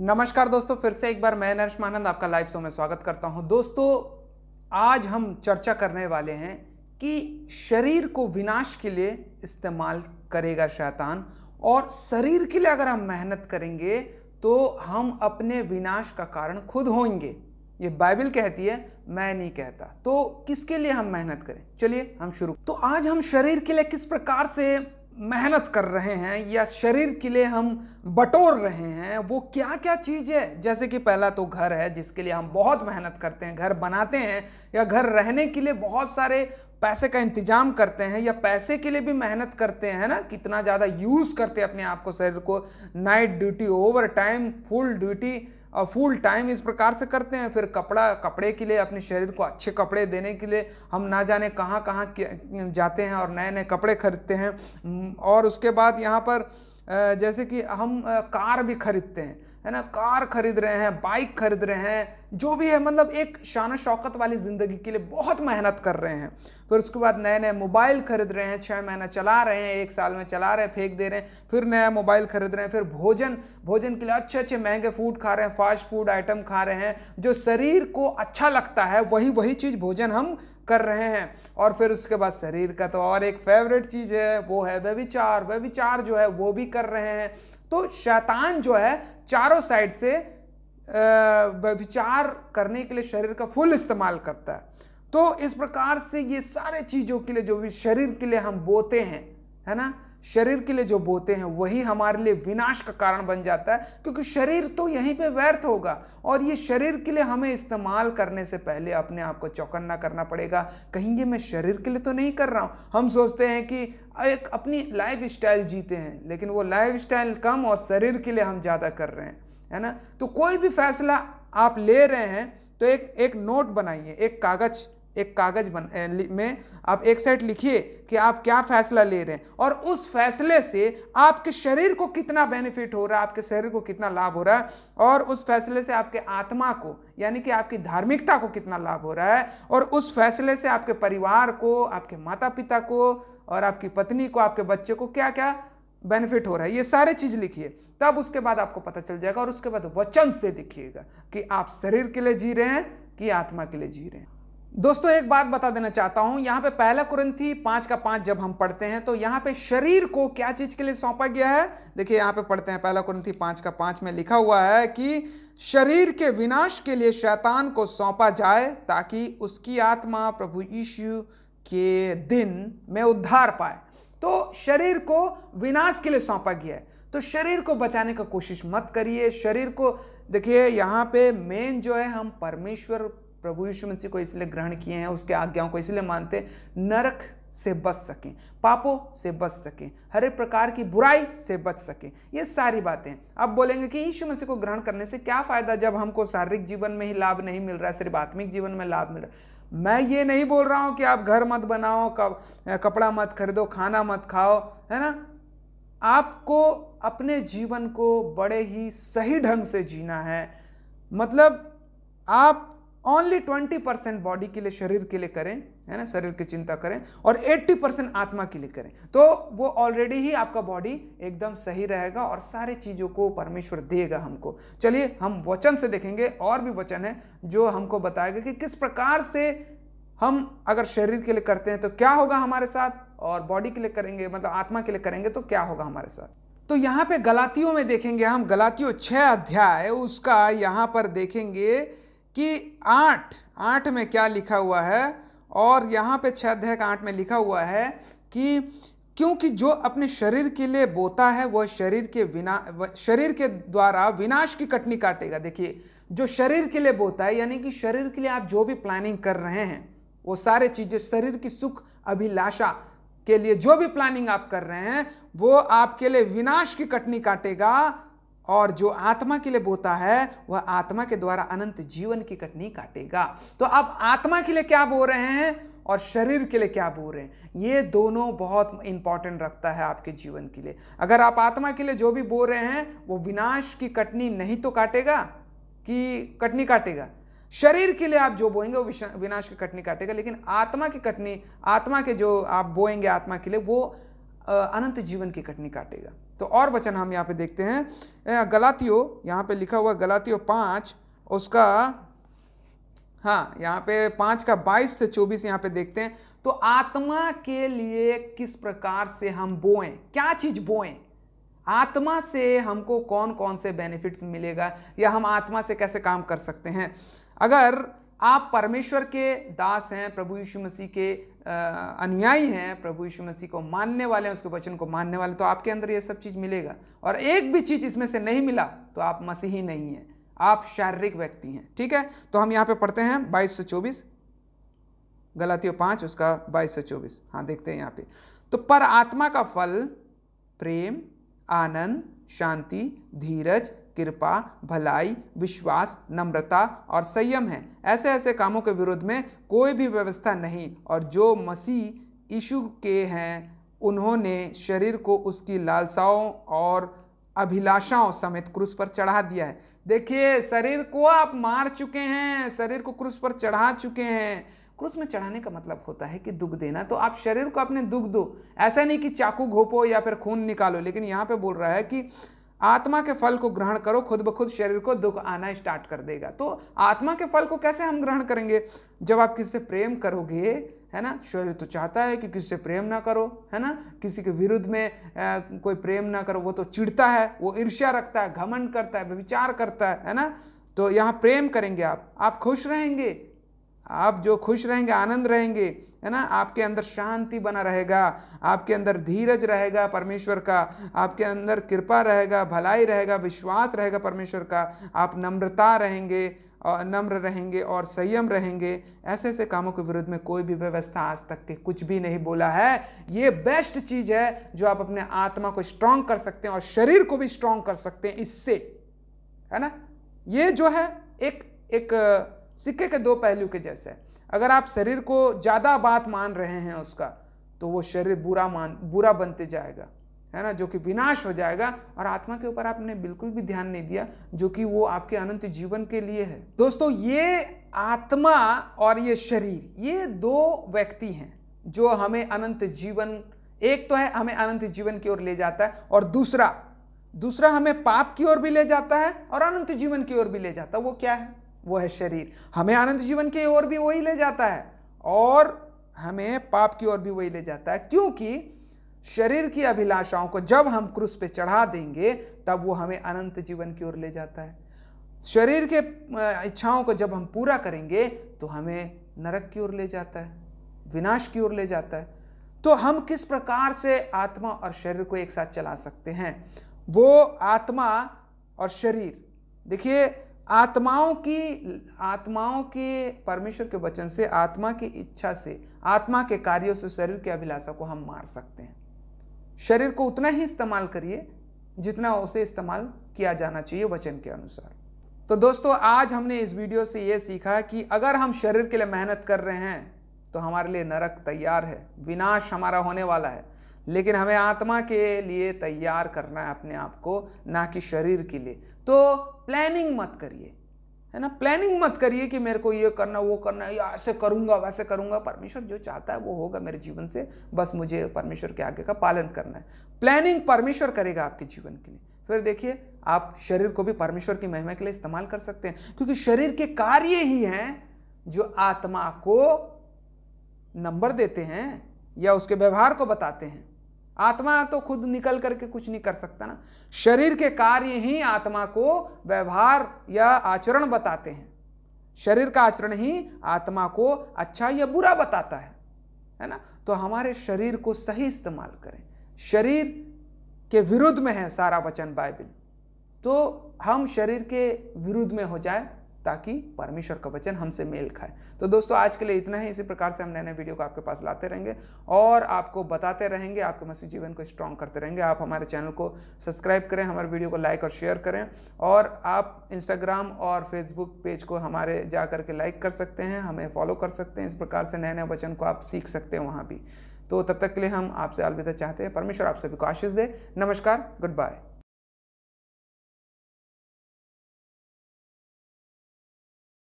नमस्कार दोस्तों फिर से एक बार मैं मानंद आपका लाइव शो में स्वागत करता हूं दोस्तों आज हम चर्चा करने वाले हैं कि शरीर को विनाश के लिए इस्तेमाल करेगा शैतान और शरीर के लिए अगर हम मेहनत करेंगे तो हम अपने विनाश का कारण खुद होंगे ये बाइबल कहती है मैं नहीं कहता तो किसके लिए हम मेहनत करें चलिए हम शुरू तो आज हम शरीर के लिए किस प्रकार से मेहनत कर रहे हैं या शरीर के लिए हम बटोर रहे हैं वो क्या क्या चीज़ है जैसे कि पहला तो घर है जिसके लिए हम बहुत मेहनत करते हैं घर बनाते हैं या घर रहने के लिए बहुत सारे पैसे का इंतजाम करते हैं या पैसे के लिए भी मेहनत करते हैं ना कितना ज़्यादा यूज़ करते हैं अपने आप को शरीर को night duty overtime full duty full time इस प्रकार से करते हैं फिर कपड़ा कपड़े के लिए अपने शरीर को अच्छे कपड़े देने के लिए हम ना जाने कहाँ कहाँ जाते हैं और नए नए कपड़े खरीदते हैं और उसके बाद यहाँ पर जैसे कि हम कार भी खरीदते हैं है ना कार खरीद रहे हैं बाइक खरीद रहे हैं जो भी है मतलब एक शान शौकत वाली ज़िंदगी के लिए बहुत मेहनत कर रहे हैं फिर उसके बाद नए नए मोबाइल खरीद रहे हैं छः महीना चला रहे हैं एक साल में चला रहे हैं फेंक दे रहे हैं फिर नया मोबाइल खरीद रहे हैं फिर भोजन भोजन के लिए अच्छे अच्छे महंगे फूड खा रहे हैं फास्ट फूड आइटम खा रहे हैं जो शरीर को अच्छा लगता है वही वही चीज़ भोजन हम कर रहे हैं और फिर उसके बाद शरीर का तो और एक फेवरेट चीज़ है वो है व्यविचार व्यविचार जो है वो भी कर रहे हैं तो शैतान जो है चारों साइड से विचार करने के लिए शरीर का फुल इस्तेमाल करता है तो इस प्रकार से ये सारे चीज़ों के लिए जो भी शरीर के लिए हम बोते हैं है ना शरीर के लिए जो बोते हैं वही हमारे लिए विनाश का कारण बन जाता है क्योंकि शरीर तो यहीं पे व्यर्थ होगा और ये शरीर के लिए हमें इस्तेमाल करने से पहले अपने आप को चौकन्ना करना पड़ेगा कहीं ये मैं शरीर के लिए तो नहीं कर रहा हूँ हम सोचते हैं कि एक अपनी लाइफ स्टाइल जीते हैं लेकिन वो लाइफ स्टाइल कम और शरीर के लिए हम ज़्यादा कर रहे हैं है ना तो कोई भी फैसला आप ले रहे हैं तो एक एक नोट बनाइए एक कागज़ एक कागज बन में आप एक साइड लिखिए कि आप क्या फैसला ले रहे हैं और उस फैसले से आपके शरीर को कितना बेनिफिट हो रहा है आपके शरीर को कितना लाभ हो रहा है और उस फैसले से आपके आत्मा को यानी कि आपकी धार्मिकता को कितना लाभ हो रहा है और उस फैसले से आपके परिवार को आपके माता पिता को और आपकी पत्नी को आपके बच्चे को क्या क्या बेनिफिट हो रहा है ये सारे चीज़ लिखिए तब उसके बाद आपको पता चल जाएगा और उसके बाद वचन से दिखिएगा कि आप शरीर के लिए जी रहे हैं कि आत्मा के लिए जी रहे हैं दोस्तों एक बात बता देना चाहता हूं यहां पे पहला कुरंथी पांच का पांच जब हम पढ़ते हैं तो यहां पे शरीर को क्या चीज के लिए सौंपा गया है देखिए यहां पे पढ़ते हैं पहला कुरंथी पांच का पांच में लिखा हुआ है कि शरीर के विनाश के लिए शैतान को सौंपा जाए ताकि उसकी आत्मा प्रभु यीशु के दिन में उद्धार पाए तो शरीर को विनाश के लिए सौंपा गया है तो शरीर को बचाने का कोशिश मत करिए शरीर को देखिए यहाँ पे मेन जो है हम परमेश्वर प्रभु यीशु मसीह को इसलिए ग्रहण किए हैं उसके आज्ञाओं को इसलिए मानते हैं नरक से बच सकें पापों से बच सकें हर एक प्रकार की बुराई से बच सकें ये सारी बातें आप बोलेंगे कि यीशु मसीह को ग्रहण करने से क्या फ़ायदा जब हमको शारीरिक जीवन में ही लाभ नहीं मिल रहा है सिर्फ आत्मिक जीवन में लाभ मिल रहा है मैं ये नहीं बोल रहा हूँ कि आप घर मत बनाओ कपड़ा मत खरीदो खाना मत खाओ है ना आपको अपने जीवन को बड़े ही सही ढंग से जीना है मतलब आप ओनली ट्वेंटी परसेंट बॉडी के लिए शरीर के लिए करें है ना शरीर की चिंता करें और एट्टी परसेंट आत्मा के लिए करें तो वो ऑलरेडी ही आपका बॉडी एकदम सही रहेगा और सारे चीज़ों को परमेश्वर देगा हमको चलिए हम वचन से देखेंगे और भी वचन है जो हमको बताएगा कि किस प्रकार से हम अगर शरीर के लिए करते हैं तो क्या होगा हमारे साथ और बॉडी के लिए करेंगे मतलब आत्मा के लिए करेंगे तो क्या होगा हमारे साथ तो यहाँ पे गलातियों में देखेंगे हम गलातियों छः अध्याय उसका यहाँ पर देखेंगे कि आठ आठ में क्या लिखा हुआ है और यहाँ पे छः अध्याय का आठ में लिखा हुआ है कि क्योंकि जो अपने शरीर के लिए बोता है वह शरीर के विना शरीर के द्वारा विनाश की कटनी काटेगा देखिए जो शरीर के लिए बोता है यानी कि शरीर के लिए आप जो भी प्लानिंग कर रहे हैं वो सारे चीज़ें शरीर की सुख अभिलाषा के लिए जो भी प्लानिंग आप कर रहे हैं वो आपके लिए विनाश की कटनी काटेगा और जो आत्मा के लिए बोता है वह आत्मा के द्वारा अनंत जीवन की कटनी काटेगा तो आप आत्मा के लिए क्या बो रहे हैं और शरीर के लिए क्या बो रहे हैं ये दोनों बहुत इंपॉर्टेंट रखता है आपके जीवन के लिए अगर आप आत्मा के लिए जो भी बो रहे हैं वो विनाश की कटनी नहीं तो काटेगा कि कटनी काटेगा शरीर के लिए आप जो बोएंगे वो विनाश की कटनी काटेगा लेकिन आत्मा की कटनी आत्मा के जो आप बोएंगे आत्मा के लिए वो अनंत जीवन की कटनी काटेगा तो और वचन हम यहाँ पे देखते हैं गलातियो यहाँ पे लिखा हुआ गलातियो पाँच उसका हाँ यहाँ पे पाँच का बाईस से चौबीस यहाँ पे देखते हैं तो आत्मा के लिए किस प्रकार से हम बोएं क्या चीज़ बोएं आत्मा से हमको कौन कौन से बेनिफिट्स मिलेगा या हम आत्मा से कैसे काम कर सकते हैं अगर आप परमेश्वर के दास हैं प्रभु यीशु मसीह के अनुयायी हैं प्रभु यीशु मसीह को मानने वाले हैं उसके वचन को मानने वाले तो आपके अंदर ये सब चीज़ मिलेगा और एक भी चीज़ इसमें से नहीं मिला तो आप मसीही नहीं हैं आप शारीरिक व्यक्ति हैं ठीक है तो हम यहाँ पे पढ़ते हैं बाईस से चौबीस गलातियों पाँच उसका बाईस से चौबीस हाँ देखते हैं यहाँ पे तो पर आत्मा का फल प्रेम आनंद शांति धीरज कृपा भलाई विश्वास नम्रता और संयम है ऐसे ऐसे कामों के विरोध में कोई भी व्यवस्था नहीं और जो मसीह ईशु के हैं उन्होंने शरीर को उसकी लालसाओं और अभिलाषाओं समेत क्रूस पर चढ़ा दिया है देखिए शरीर को आप मार चुके हैं शरीर को क्रूस पर चढ़ा चुके हैं क्रूस में चढ़ाने का मतलब होता है कि दुख देना तो आप शरीर को अपने दुख दो ऐसा नहीं कि चाकू घोपो या फिर खून निकालो लेकिन यहाँ पे बोल रहा है कि आत्मा के फल को ग्रहण करो खुद ब खुद शरीर को दुख आना स्टार्ट कर देगा तो आत्मा के फल को कैसे हम ग्रहण करेंगे जब आप किसी से प्रेम करोगे है ना शरीर तो चाहता है कि किसी से प्रेम ना करो है ना किसी के विरुद्ध में आ, कोई प्रेम ना करो वो तो चिढ़ता है वो ईर्ष्या रखता है घमंड करता है विचार करता है है ना तो यहाँ प्रेम करेंगे आप आप खुश रहेंगे आप जो खुश रहेंगे आनंद रहेंगे है ना आपके अंदर शांति बना रहेगा आपके अंदर धीरज रहेगा परमेश्वर का आपके अंदर कृपा रहेगा भलाई रहेगा विश्वास रहेगा परमेश्वर का आप नम्रता रहेंगे और नम्र रहेंगे और संयम रहेंगे ऐसे ऐसे कामों के विरुद्ध में कोई भी व्यवस्था आज तक के कुछ भी नहीं बोला है ये बेस्ट चीज़ है जो आप अपने आत्मा को स्ट्रांग कर सकते हैं और शरीर को भी स्ट्रांग कर सकते हैं इससे है ना ये जो है एक एक सिक्के के दो पहलू के जैसे अगर आप शरीर को ज़्यादा बात मान रहे हैं उसका तो वो शरीर बुरा मान बुरा बनते जाएगा है ना जो कि विनाश हो जाएगा और आत्मा के ऊपर आपने बिल्कुल भी ध्यान नहीं दिया जो कि वो आपके अनंत जीवन के लिए है दोस्तों ये आत्मा और ये शरीर ये दो व्यक्ति हैं जो हमें अनंत जीवन एक तो है हमें अनंत जीवन की ओर ले जाता है और दूसरा दूसरा हमें पाप की ओर भी ले जाता है और अनंत जीवन की ओर भी ले जाता है वो क्या है वो है शरीर हमें आनंद जीवन की ओर भी वही ले जाता है और हमें पाप की ओर भी वही ले जाता है क्योंकि शरीर की अभिलाषाओं को जब हम क्रूस पे चढ़ा देंगे तब वो हमें अनंत जीवन की ओर ले जाता है शरीर के इच्छाओं को जब हम पूरा करेंगे तो हमें नरक की ओर ले जाता है विनाश की ओर ले जाता है तो हम किस प्रकार से आत्मा और शरीर को एक साथ चला सकते हैं वो आत्मा और शरीर देखिए आत्माओं की आत्माओं के परमेश्वर के वचन से आत्मा की इच्छा से आत्मा के कार्यों से शरीर की अभिलाषा को हम मार सकते हैं शरीर को उतना ही इस्तेमाल करिए जितना उसे इस्तेमाल किया जाना चाहिए वचन के अनुसार तो दोस्तों आज हमने इस वीडियो से ये सीखा कि अगर हम शरीर के लिए मेहनत कर रहे हैं तो हमारे लिए नरक तैयार है विनाश हमारा होने वाला है लेकिन हमें आत्मा के लिए तैयार करना है अपने आप को ना कि शरीर के लिए तो प्लानिंग मत करिए है ना प्लानिंग मत करिए कि मेरे को ये करना वो करना या ऐसे करूँगा वैसे करूँगा परमेश्वर जो चाहता है वो होगा मेरे जीवन से बस मुझे परमेश्वर के आगे का पालन करना है प्लानिंग परमेश्वर करेगा आपके जीवन के लिए फिर देखिए आप शरीर को भी परमेश्वर की महिमा के लिए इस्तेमाल कर सकते हैं क्योंकि शरीर के कार्य ही हैं जो आत्मा को नंबर देते हैं या उसके व्यवहार को बताते हैं आत्मा तो खुद निकल करके कुछ नहीं कर सकता ना शरीर के कार्य ही आत्मा को व्यवहार या आचरण बताते हैं शरीर का आचरण ही आत्मा को अच्छा या बुरा बताता है है ना तो हमारे शरीर को सही इस्तेमाल करें शरीर के विरुद्ध में है सारा वचन बाइबिल तो हम शरीर के विरुद्ध में हो जाए ताकि परमेश्वर का वचन हमसे मेल खाए तो दोस्तों आज के लिए इतना ही इसी प्रकार से हम नए नए वीडियो को आपके पास लाते रहेंगे और आपको बताते रहेंगे आपके मसीह जीवन को स्ट्रॉन्ग करते रहेंगे आप हमारे चैनल को सब्सक्राइब करें हमारे वीडियो को लाइक और शेयर करें और आप इंस्टाग्राम और फेसबुक पेज को हमारे जा करके लाइक कर सकते हैं हमें फॉलो कर सकते हैं इस प्रकार से नए नए वचन को आप सीख सकते हैं वहाँ भी तो तब तक के लिए हम आपसे अलविदा चाहते हैं परमेश्वर आप सभी को आशीष दे नमस्कार गुड बाय